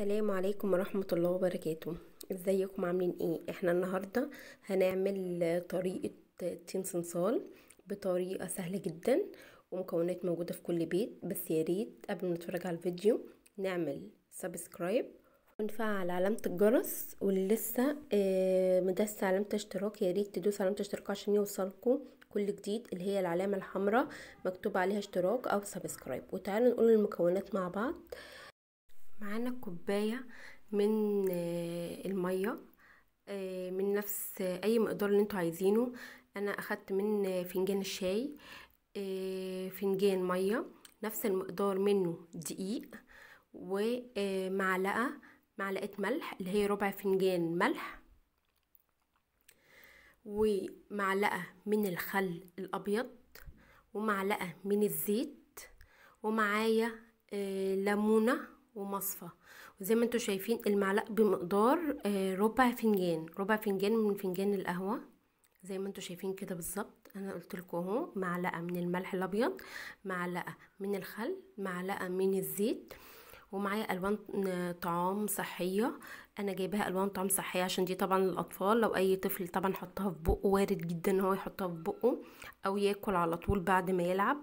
السلام عليكم ورحمة الله وبركاته ازيكم عاملين ايه احنا النهاردة هنعمل طريقة تين صنصال بطريقة سهلة جدا ومكونات موجودة في كل بيت بس يا ريت قبل ما نتفرج على الفيديو نعمل سبسكرايب ونفعل علامة الجرس واللي لسه آه، مدس علامة اشتراك يا ريت تدوس علامة اشتراك عشان يوصلكم كل جديد اللي هي العلامة الحمراء مكتوب عليها اشتراك او سبسكرايب وتعالوا نقول المكونات مع بعض معانا كوباية من آه، المية آه، من نفس اي مقدار اللي انتوا عايزينه انا اخدت من آه، فنجان الشاي فنجان مية نفس المقدار منه دقيق ومعلقة معلقة ملح اللي هي ربع فنجان ملح ومعلقة من الخل الابيض ومعلقة من الزيت ومعايا ليمونة ومصفى وزي ما انتم شايفين المعلقه بمقدار آه، ربع فنجان ربع فنجان من فنجان القهوه زي ما انتم شايفين كده بالظبط انا قلت لكم اهو معلقه من الملح الابيض معلقه من الخل معلقه من الزيت ومعايا الوان آه، طعام صحيه انا جايباها الوان طعام صحيه عشان دي طبعا للاطفال لو اي طفل طبعا حطها في بقه وارد جدا ان هو يحطها في بقه او ياكل على طول بعد ما يلعب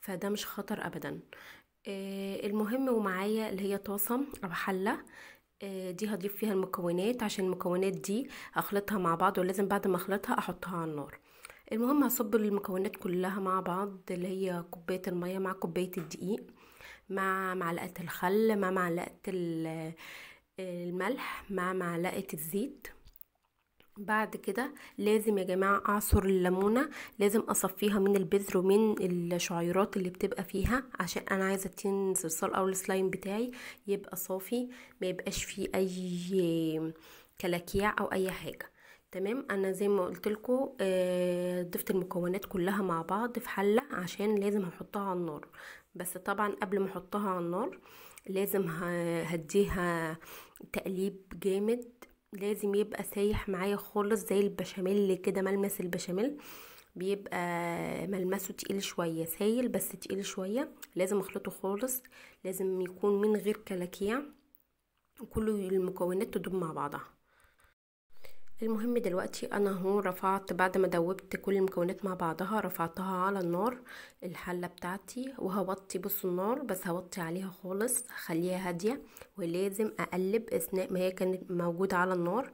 فده مش خطر ابدا آه، المهم ومعايا اللي هي طاسة أو حلة آه، دي هضيف فيها المكونات عشان المكونات دي هخلطها مع بعض ولازم بعد ما اخلطها احطها على النار المهم هصب المكونات كلها مع بعض اللي هي كوبايه الميه مع كوبايه الدقيق مع معلقه الخل مع معلقه آه، الملح مع معلقه الزيت بعد كده لازم يا جماعة أعصر الليمونة لازم أصفيها من البذر ومن الشعيرات اللي بتبقى فيها عشان أنا عايزة التين صلصال أو السلايم بتاعي يبقى صافي ما يبقاش فيه أي كلاكيع أو أي حاجة تمام انا زي ما قلت لكم آه، ضفت المكونات كلها مع بعض في حله عشان لازم هنحطها على النار بس طبعا قبل ما احطها على النار لازم هديها تقليب جامد لازم يبقى سايح معايا خالص زي البشاميل كده ملمس البشاميل بيبقى ملمسه تقيل شوية سايل بس تقيل شوية لازم اخلطه خالص لازم يكون من غير كلاكيع كل المكونات تدوب مع بعضها المهم دلوقتي انا اهو رفعت بعد ما دوبت كل المكونات مع بعضها رفعتها على النار الحله بتاعتي وهوطي بص النار بس هوطي عليها خالص هخليها هاديه ولازم اقلب اثناء ما هي كانت موجوده على النار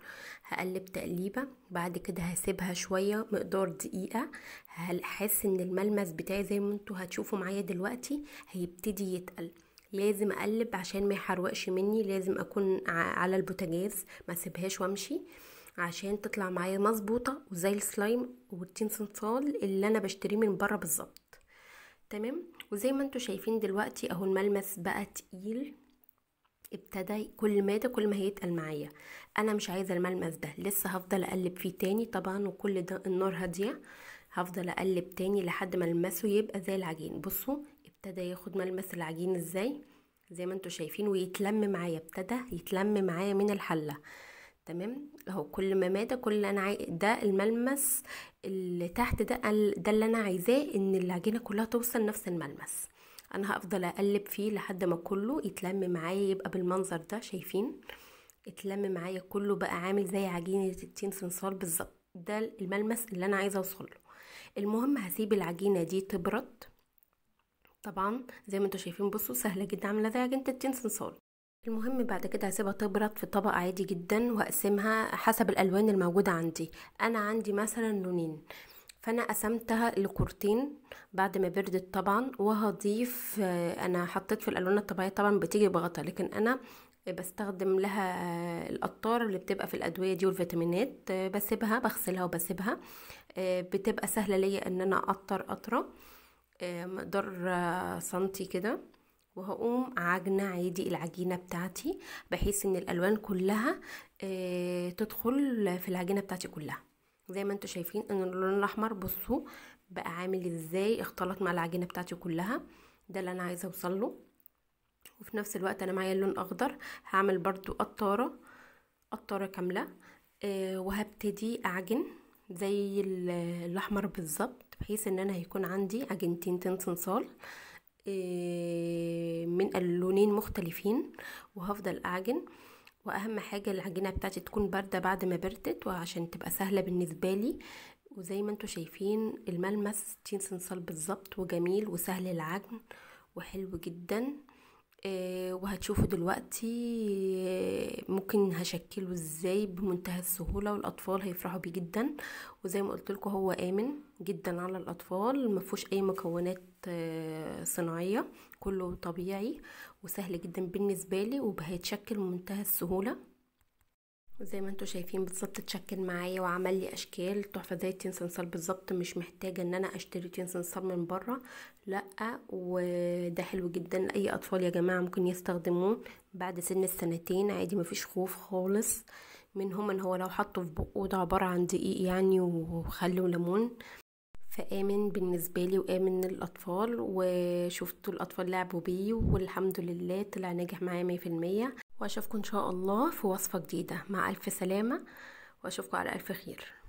هقلب تقليبه بعد كده هسيبها شويه مقدار دقيقه هحس ان الملمس بتاعي زي ما انتوا هتشوفوا معايا دلوقتي هيبتدي يتقل لازم اقلب عشان ما يحرقش مني لازم اكون على البوتاجاز ما سيبهاش وامشي عشان تطلع معايا مظبوطه وزي السلايم والتين صنصال اللي انا بشتريه من بره بالظبط تمام وزي ما انتوا شايفين دلوقتي اهو الملمس بقى تقيل ابتدى كل ما ده كل ما هيتقل معايا انا مش عايزه الملمس ده لسه هفضل اقلب فيه تاني طبعا وكل ده النار هاديه هفضل اقلب تاني لحد ما المسه يبقى زي العجين بصوا ابتدى ياخد ملمس العجين ازاي زي ما انتوا شايفين ويتلم معايا ابتدى يتلم معايا من الحله تمام اهو كل ما مات كل اللي انا عاي... ده الملمس اللي تحت ده ده اللي انا عايزاه ان العجينة كلها توصل نفس الملمس انا هفضل اقلب فيه لحد ما كله يتلم معايا يبقى بالمنظر ده شايفين اتلم معايا كله بقى عامل زي عجينة التين سنسار بالظبط ده الملمس اللي انا عايزه اوصل له المهم هسيب العجينه دي تبرد طبعا زي ما انتم شايفين بصوا سهله جدا عامله زي عجينه التين سنسار المهم بعد كده هسيبها تبرد في طبق عادي جدا واقسمها حسب الالوان الموجوده عندي انا عندي مثلا لونين فانا قسمتها لكورتين بعد ما بردت طبعا وهضيف آه، انا حطيت في الالوان الطبيعيه طبعا بتيجي بغطا لكن انا بستخدم لها القطار اللي بتبقى في الادويه دي والفيتامينات آه، بسيبها بغسلها وبسيبها آه، بتبقى سهله ليا ان انا اقطر قطره مقدار سنتي كده وهقوم عجنة عادي العجينة بتاعتي بحيث ان الالوان كلها آه، تدخل في العجينة بتاعتي كلها زي ما انتم شايفين ان اللون الاحمر بصوا بقى عامل ازاي اختلط مع العجينة بتاعتي كلها ده اللي انا عايزة اوصله وفي نفس الوقت انا معايا اللون اخضر هعمل برضو قطارة قطارة كاملة آه، وهبتدي اعجن زي الاحمر بالظبط بحيث ان انا هيكون عندي عجينتين تنصنصال صنصال آه، من اللونين مختلفين وهفضل اعجن واهم حاجة العجينة بتاعتي تكون باردة بعد ما بردت وعشان تبقى سهلة بالنسبة لي وزي ما انتوا شايفين الملمس 60 صلصال بالظبط وجميل وسهل العجن وحلو جدا آه، وهتشوفوا دلوقتي آه، ممكن هشكله ازاي بمنتهى السهولة والاطفال هيفرحوا بيه جدا وزي ما لكم هو امن جدا على الاطفال مفهوش اي مكونات آه، صناعية كله طبيعي وسهل جدا بالنسبة لي وهيتشكل بمنتهى السهولة زي ما انتوا شايفين بالظبط اتشكل معايا وعمل لي اشكال تحفه زي التين بالظبط مش محتاجه ان انا اشتري تين من بره لا وده حلو جدا لاي اطفال يا جماعه ممكن يستخدموه بعد سن السنتين عادي مفيش خوف خالص منهم ان هو لو حطه في بقه ده عباره عن دقيق يعني وخل وليمون فآمن بالنسبة لي وآمن للأطفال وشفت الأطفال لعبوا بيه والحمد لله طلع ناجح معايا مية في المية واشوفكم ان شاء الله في وصفه جديده مع الف سلامه واشوفكم على الف خير